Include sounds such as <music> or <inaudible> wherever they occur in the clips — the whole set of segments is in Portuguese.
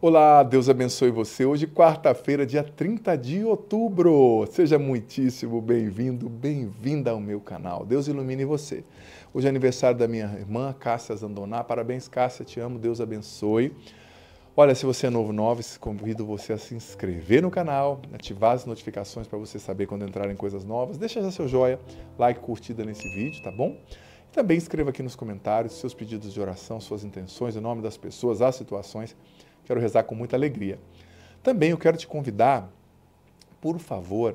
Olá, Deus abençoe você. Hoje, quarta-feira, dia 30 de outubro. Seja muitíssimo bem-vindo, bem-vinda ao meu canal. Deus ilumine você. Hoje é aniversário da minha irmã, Cássia Zandoná. Parabéns, Cássia, te amo, Deus abençoe. Olha, se você é novo, novo, convido você a se inscrever no canal, ativar as notificações para você saber quando entrarem coisas novas. Deixa já seu joia, like, curtida nesse vídeo, tá bom? E também escreva aqui nos comentários seus pedidos de oração, suas intenções, o nome das pessoas, as situações Quero rezar com muita alegria. Também eu quero te convidar, por favor,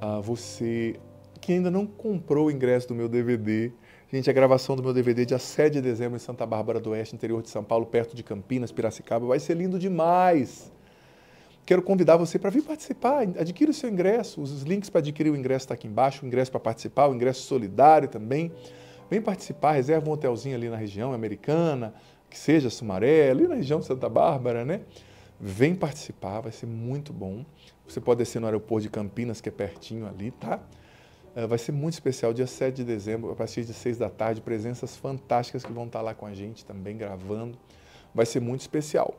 a você que ainda não comprou o ingresso do meu DVD. Gente, a gravação do meu DVD dia 7 de dezembro em Santa Bárbara do Oeste, interior de São Paulo, perto de Campinas, Piracicaba, vai ser lindo demais. Quero convidar você para vir participar, adquira o seu ingresso. Os links para adquirir o ingresso está aqui embaixo, o ingresso para participar, o ingresso solidário também. Vem participar, reserva um hotelzinho ali na região, americana, que seja Sumaré, ali na região de Santa Bárbara, né? Vem participar, vai ser muito bom. Você pode descer no aeroporto de Campinas, que é pertinho ali, tá? Eh, vai ser muito especial, dia 7 de dezembro, a partir de 6 da tarde, presenças fantásticas que vão estar lá com a gente também, gravando. Vai ser muito especial.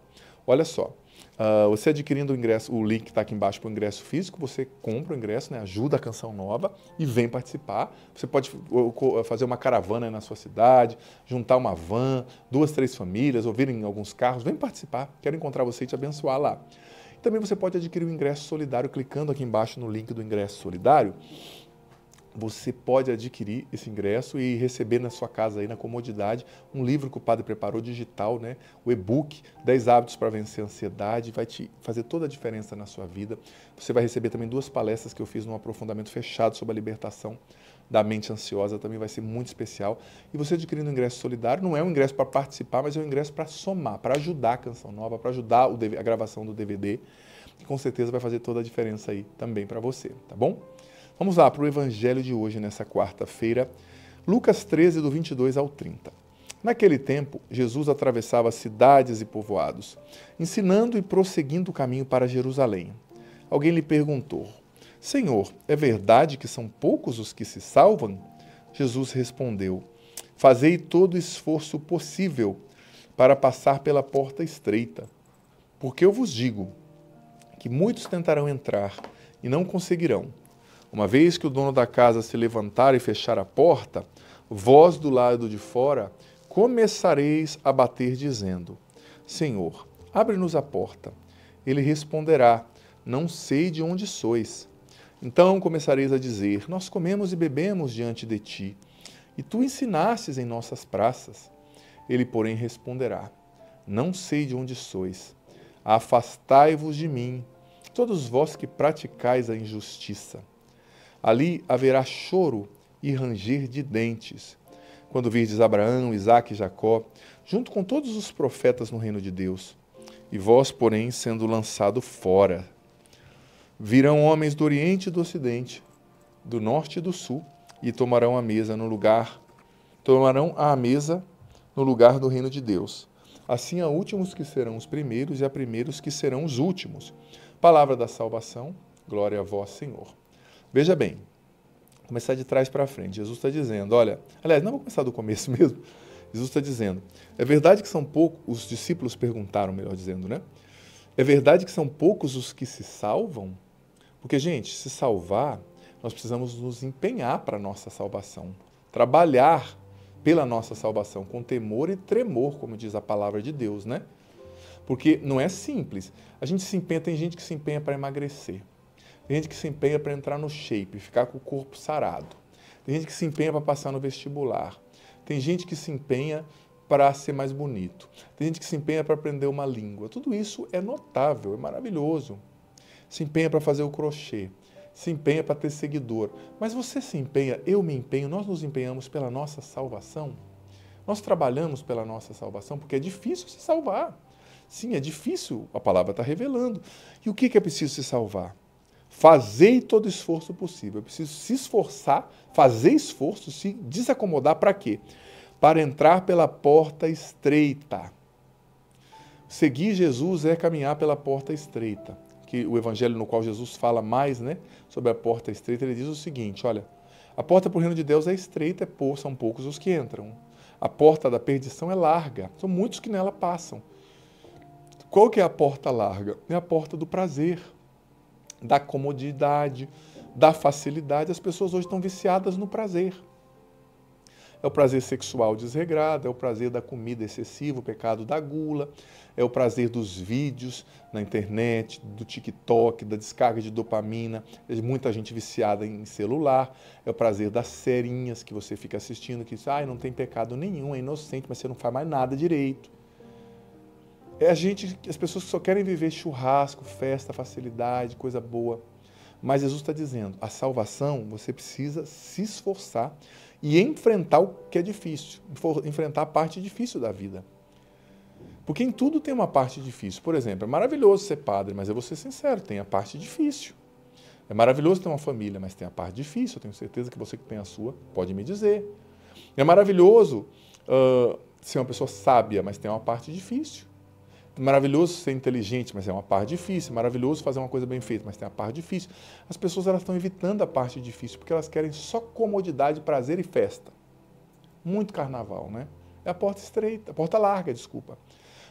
Olha só, Uh, você adquirindo o ingresso, o link está aqui embaixo para o ingresso físico, você compra o ingresso, né, ajuda a canção nova e vem participar. Você pode fazer uma caravana na sua cidade, juntar uma van, duas, três famílias, em alguns carros, vem participar, quero encontrar você e te abençoar lá. Também você pode adquirir o ingresso solidário clicando aqui embaixo no link do ingresso solidário você pode adquirir esse ingresso e receber na sua casa aí na comodidade um livro que o padre preparou digital, né? O e-book 10 hábitos para vencer a ansiedade, vai te fazer toda a diferença na sua vida. Você vai receber também duas palestras que eu fiz num aprofundamento fechado sobre a libertação da mente ansiosa, também vai ser muito especial. E você adquirindo um ingresso solidário, não é um ingresso para participar, mas é um ingresso para somar, para ajudar a canção nova, para ajudar a gravação do DVD. E com certeza vai fazer toda a diferença aí também para você, tá bom? Vamos lá para o evangelho de hoje, nessa quarta-feira, Lucas 13, do 22 ao 30. Naquele tempo, Jesus atravessava cidades e povoados, ensinando e prosseguindo o caminho para Jerusalém. Alguém lhe perguntou: Senhor, é verdade que são poucos os que se salvam? Jesus respondeu: Fazei todo o esforço possível para passar pela porta estreita, porque eu vos digo que muitos tentarão entrar e não conseguirão uma vez que o dono da casa se levantar e fechar a porta, vós do lado de fora começareis a bater, dizendo: Senhor, abre-nos a porta. Ele responderá: Não sei de onde sois. Então começareis a dizer: Nós comemos e bebemos diante de ti, e tu ensinastes em nossas praças. Ele, porém, responderá: Não sei de onde sois. Afastai-vos de mim, todos vós que praticais a injustiça. Ali haverá choro e ranger de dentes. Quando virdes Abraão, Isaque e Jacó, junto com todos os profetas no reino de Deus, e vós, porém, sendo lançado fora. Virão homens do Oriente e do Ocidente, do Norte e do Sul, e tomarão a mesa no lugar, tomarão a mesa no lugar do reino de Deus. Assim há últimos que serão os primeiros e há primeiros que serão os últimos. Palavra da salvação, glória a vós, Senhor. Veja bem, começar de trás para frente. Jesus está dizendo, olha, aliás, não vou começar do começo <laughs> mesmo. Jesus está dizendo, é verdade que são poucos, os discípulos perguntaram, melhor dizendo, né? É verdade que são poucos os que se salvam? Porque, gente, se salvar, nós precisamos nos empenhar para a nossa salvação, trabalhar pela nossa salvação, com temor e tremor, como diz a palavra de Deus, né? Porque não é simples. A gente se empenha, tem gente que se empenha para emagrecer. Tem gente que se empenha para entrar no shape, ficar com o corpo sarado. Tem gente que se empenha para passar no vestibular. Tem gente que se empenha para ser mais bonito. Tem gente que se empenha para aprender uma língua. Tudo isso é notável, é maravilhoso. Se empenha para fazer o crochê. Se empenha para ter seguidor. Mas você se empenha, eu me empenho, nós nos empenhamos pela nossa salvação? Nós trabalhamos pela nossa salvação, porque é difícil se salvar. Sim, é difícil, a palavra está revelando. E o que, que é preciso se salvar? Fazei todo esforço possível. Eu preciso se esforçar, fazer esforço, se desacomodar para quê? Para entrar pela porta estreita. Seguir Jesus é caminhar pela porta estreita. Que o evangelho no qual Jesus fala mais, né, sobre a porta estreita, ele diz o seguinte, olha, a porta para o reino de Deus é estreita, é por, são poucos os que entram. A porta da perdição é larga, são muitos que nela passam. Qual que é a porta larga? É a porta do prazer da comodidade, da facilidade. As pessoas hoje estão viciadas no prazer. É o prazer sexual desregrado, é o prazer da comida excessiva, o pecado da gula, é o prazer dos vídeos na internet, do TikTok, da descarga de dopamina, muita gente viciada em celular, é o prazer das serinhas que você fica assistindo, que diz, ah, não tem pecado nenhum, é inocente, mas você não faz mais nada direito. É a gente, as pessoas que só querem viver churrasco, festa, facilidade, coisa boa. Mas Jesus está dizendo: a salvação você precisa se esforçar e enfrentar o que é difícil, enfrentar a parte difícil da vida. Porque em tudo tem uma parte difícil. Por exemplo, é maravilhoso ser padre, mas eu vou ser sincero: tem a parte difícil. É maravilhoso ter uma família, mas tem a parte difícil. Eu tenho certeza que você que tem a sua pode me dizer. É maravilhoso uh, ser uma pessoa sábia, mas tem uma parte difícil maravilhoso ser inteligente, mas é uma parte difícil. Maravilhoso fazer uma coisa bem feita, mas tem a parte difícil. As pessoas elas estão evitando a parte difícil porque elas querem só comodidade, prazer e festa. Muito carnaval, né? É a porta estreita, a porta larga, desculpa.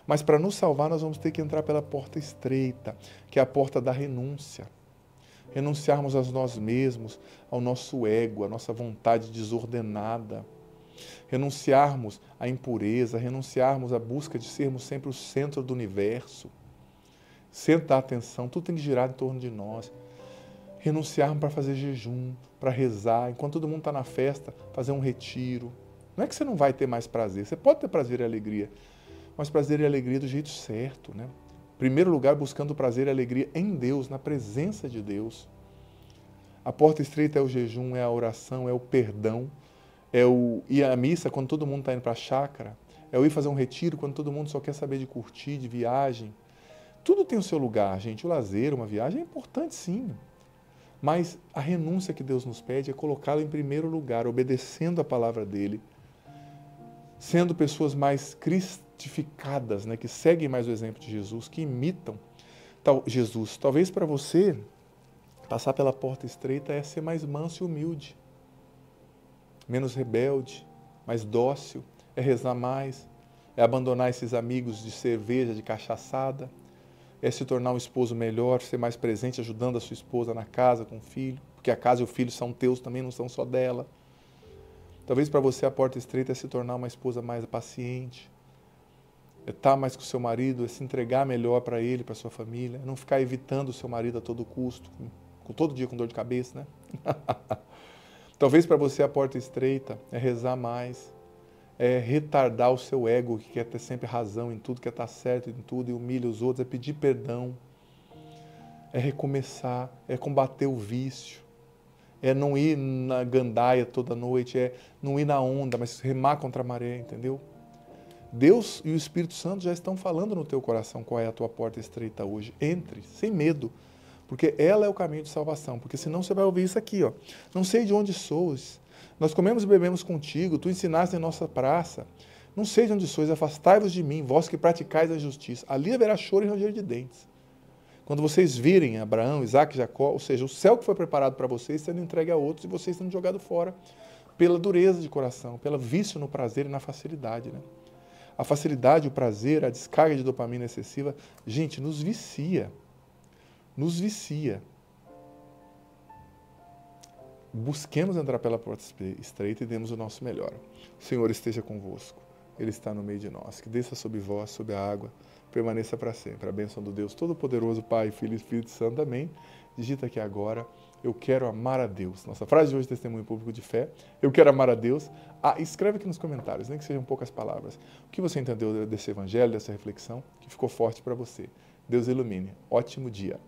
Mas para nos salvar, nós vamos ter que entrar pela porta estreita, que é a porta da renúncia. Renunciarmos a nós mesmos, ao nosso ego, à nossa vontade desordenada renunciarmos à impureza, renunciarmos à busca de sermos sempre o centro do universo, centro da atenção, tudo tem que girar em torno de nós. Renunciarmos para fazer jejum, para rezar, enquanto todo mundo está na festa, fazer um retiro. Não é que você não vai ter mais prazer, você pode ter prazer e alegria, mas prazer e alegria do jeito certo, né? Em primeiro lugar, buscando prazer e alegria em Deus, na presença de Deus. A porta estreita é o jejum, é a oração, é o perdão é o ir à missa quando todo mundo está indo para a chácara, é o ir fazer um retiro quando todo mundo só quer saber de curtir, de viagem. Tudo tem o seu lugar, gente. O lazer, uma viagem é importante, sim. Mas a renúncia que Deus nos pede é colocá-lo em primeiro lugar, obedecendo a palavra dele, sendo pessoas mais cristificadas, né, que seguem mais o exemplo de Jesus, que imitam tal Jesus. Talvez para você passar pela porta estreita é ser mais manso e humilde menos rebelde, mais dócil, é rezar mais, é abandonar esses amigos de cerveja, de cachaçada, é se tornar um esposo melhor, ser mais presente, ajudando a sua esposa na casa, com o filho, porque a casa e o filho são teus também, não são só dela. Talvez para você a porta estreita é se tornar uma esposa mais paciente, é estar tá mais com o seu marido, é se entregar melhor para ele, para sua família, é não ficar evitando o seu marido a todo custo, com, com todo dia com dor de cabeça, né? <laughs> Talvez para você a porta estreita é rezar mais, é retardar o seu ego que quer ter sempre razão em tudo, quer estar tá certo em tudo e humilha os outros, é pedir perdão, é recomeçar, é combater o vício, é não ir na gandaia toda noite, é não ir na onda, mas remar contra a maré, entendeu? Deus e o Espírito Santo já estão falando no teu coração qual é a tua porta estreita hoje. Entre, sem medo porque ela é o caminho de salvação. Porque senão você vai ouvir isso aqui, ó. Não sei de onde sois. Nós comemos e bebemos contigo, tu ensinaste em nossa praça. Não sei de onde sois, afastai-vos de mim, vós que praticais a justiça. Ali haverá choro e ranger de dentes. Quando vocês virem Abraão, Isaac, Jacó, ou seja, o céu que foi preparado para vocês sendo entregue a outros e vocês sendo jogado fora pela dureza de coração, pelo vício no prazer e na facilidade, né? A facilidade, o prazer, a descarga de dopamina excessiva, gente, nos vicia nos vicia. Busquemos entrar pela porta estreita e demos o nosso melhor. O Senhor esteja convosco. Ele está no meio de nós. Que desça sobre vós, sobre a água, permaneça para sempre. A bênção do Deus Todo-Poderoso, Pai, Filho e Espírito Santo. Amém. Digita aqui agora. Eu quero amar a Deus. Nossa frase de hoje, testemunho público de fé. Eu quero amar a Deus. Ah, escreve aqui nos comentários, nem que sejam poucas palavras. O que você entendeu desse evangelho, dessa reflexão, que ficou forte para você. Deus ilumine. Ótimo dia.